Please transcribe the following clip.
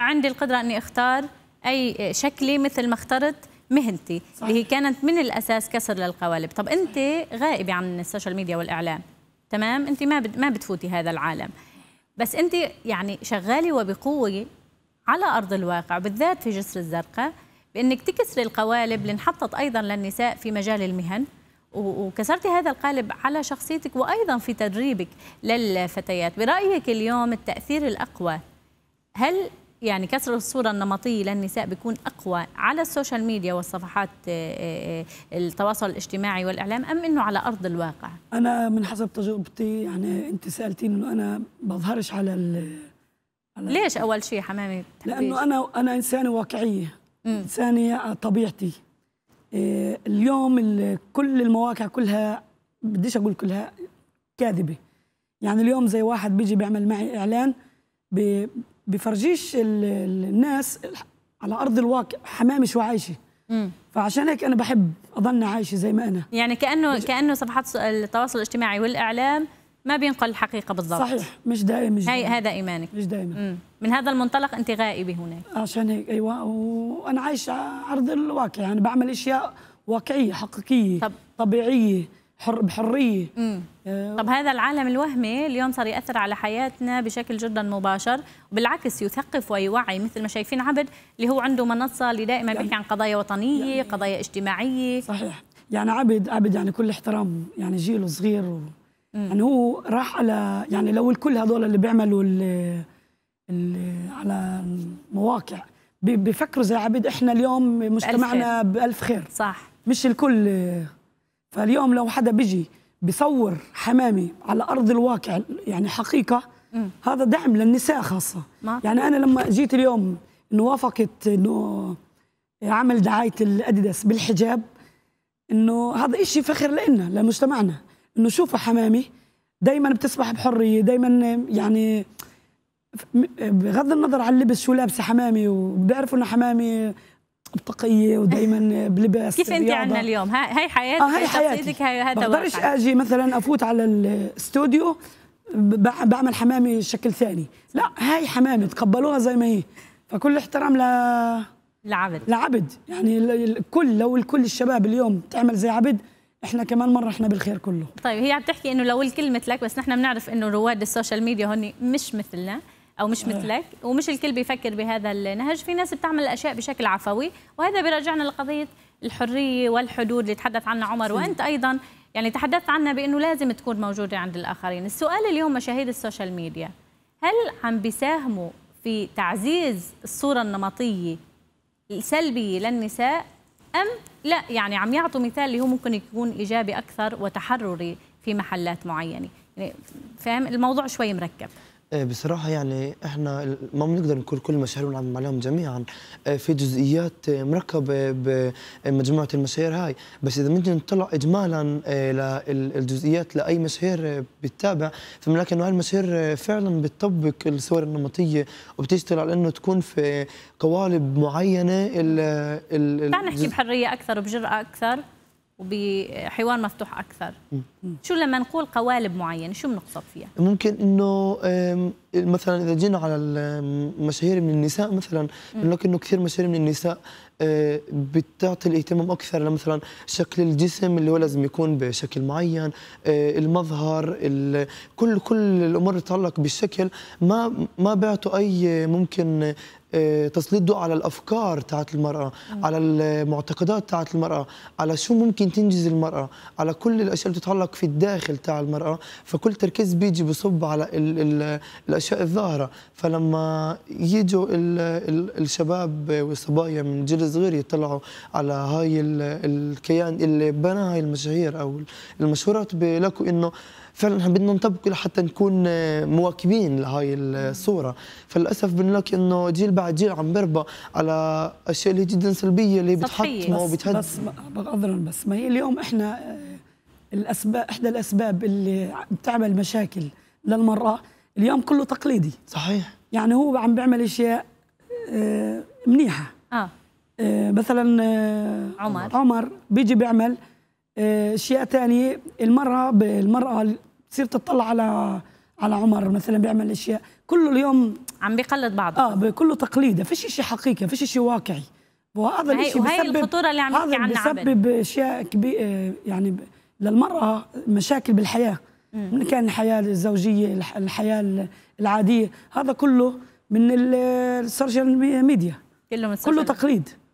عندي القدره اني اختار اي شكلي مثل ما اخترت مهنتي صح. اللي هي كانت من الاساس كسر للقوالب طب انت غائبه عن السوشيال ميديا والاعلام تمام انت ما ما بتفوتي هذا العالم بس انت يعني شغاله وبقوه على ارض الواقع بالذات في جسر الزرقاء بانك تكسري القوالب اللي انحطت ايضا للنساء في مجال المهن وكسرتي هذا القالب على شخصيتك وايضا في تدريبك للفتيات برايك اليوم التاثير الاقوى هل يعني كسر الصوره النمطيه للنساء بيكون اقوى على السوشيال ميديا والصفحات آه، آه، التواصل الاجتماعي والاعلام ام انه على ارض الواقع انا من حسب تجربتي يعني انت سالتيني انه انا بظهرش على على ليش اول شيء حمامي لانه انا انا انسانه واقعيه انسانه طبيعتي آه، اليوم كل المواقع كلها بديش اقول كلها كاذبه يعني اليوم زي واحد بيجي بيعمل معي اعلان بفرجيش الناس على ارض الواقع حمامي شو عايشه فعشان هيك انا بحب اضلني عايشه زي ما انا يعني كانه كانه صفحات التواصل الاجتماعي والاعلام ما بينقل الحقيقه بالضبط صحيح مش دائم مش هاي هذا ايمانك مش دائما من هذا المنطلق انت غائبه هناك عشان هيك ايوه وانا عايشه على ارض الواقع يعني بعمل اشياء واقعيه حقيقيه طب. طبيعيه حر بحريه مم. آه، طب هذا العالم الوهمي اليوم صار ياثر على حياتنا بشكل جدا مباشر بالعكس يثقف ويوعي مثل ما شايفين عبد اللي هو عنده منصه اللي دائما يعني بيحكي عن قضايا وطنيه يعني, يعني قضايا اجتماعيه صحيح يعني عبد عبد يعني كل احترام يعني جيله صغير و... يعني هو راح على يعني لو الكل هذول اللي بيعملوا اللي اللي على المواقع بيفكروا زي عبد احنا اليوم مجتمعنا بألف خير. بألف خير صح مش الكل فاليوم لو حدا بيجي بصور حمامي على ارض الواقع يعني حقيقه م. هذا دعم للنساء خاصه ما. يعني انا لما جيت اليوم انه وافقت انه عمل دعايه الاديداس بالحجاب انه هذا إشي فخر لنا لمجتمعنا انه شوفوا حمامي دائما بتسبح بحريه دائما يعني بغض النظر عن اللبس شو لابسه حمامي وبيعرفوا انه حمامي بالتقيه ودائما بلبس كيف انت عندنا اليوم هاي حياتك آه هاي حياتك هاي هذا بقدرش اجي مثلا افوت على الاستوديو بعمل حمامي شكل ثاني لا هاي حمامي تقبلوها زي ما هي فكل احترام ل لعبد لعبد يعني الكل لو الكل الشباب اليوم تعمل زي عبد احنا كمان مره احنا بالخير كله طيب هي عم تحكي انه لو الكل مثلك بس نحن بنعرف انه رواد السوشيال ميديا هن مش مثلنا او مش مثلك ومش الكل بيفكر بهذا النهج في ناس بتعمل الاشياء بشكل عفوي وهذا بيرجعنا لقضيه الحريه والحدود اللي تحدث عنها عمر وانت ايضا يعني تحدثت عنها بانه لازم تكون موجوده عند الاخرين السؤال اليوم مشاهير السوشيال ميديا هل عم بيساهموا في تعزيز الصوره النمطيه السلبيه للنساء ام لا يعني عم يعطوا مثال اللي هو ممكن يكون ايجابي اكثر وتحرري في محلات معينه يعني فاهم الموضوع شوي مركب آه، بصراحة يعني احنا ما بنقدر نقول كل المشاهير ونعمل عليهم جميعا آه، في جزئيات آه، مركبة بمجموعة المشاهير هاي بس إذا بدنا نطلع إجمالا للجزئيات لأي مشاهير بتتابع فبنلاقي إنه هاي المشاهير فعلا بتطبق الصور النمطية وبتشتغل على إنه تكون في قوالب معينة ال ال تعال نحكي بحرية أكثر وبجرأة أكثر وبحوار مفتوح اكثر شو لما نقول قوالب معينه شو بنقصد فيها ممكن انه مثلا اذا جينا على المشاهير من النساء مثلا بنلاقي انه كثير مشاهير من النساء آه، بتعطي الاهتمام اكثر لمثلا شكل الجسم اللي هو لازم يكون بشكل معين آه، المظهر كل كل الامور اللي تتعلق بالشكل ما ما بيعطوا اي ممكن آه، تسليط ضوء على الافكار تاعت المراه على المعتقدات تاعت المراه على شو ممكن تنجز المراه على كل الاشياء اللي بتتعلق في الداخل تاع المراه فكل تركيز بيجي بصب على الـ الـ الاشياء الظاهره فلما يجوا الشباب والصبايا من جيل الصغير صغير يطلعوا على هاي الكيان اللي بنى هاي المشاهير او المشهورات لكو انه فعلا احنا بدنا نطبق لحتى نكون مواكبين لهاي الصوره فللاسف بنلاقي انه جيل بعد جيل عم بربى على اشياء اللي جدا سلبيه اللي بتحط وبتهدد بس عذرا بس ما هي اليوم احنا آه، الاسباب احدى الاسباب اللي بتعمل مشاكل للمراه اليوم كله تقليدي صحيح يعني هو عم بيعمل اشياء آه، منيحه اه آه، مثلا آه، عمر عمر بيجي بيعمل آه، اشياء ثانيه المراه المراه بتصير تطلع على على عمر مثلا بيعمل اشياء كله اليوم عم بيقلد بعضه اه كله تقليد فيش شيء حقيقي فيش شيء واقعي وهذا الشيء وهي الخطوره اللي عم نحكي عنها بسبب اشياء كبيره يعني للمراه مشاكل بالحياه ان كان الحياه الزوجيه الحياه العاديه هذا كله من السوشيال ميديا كله من كله تقليد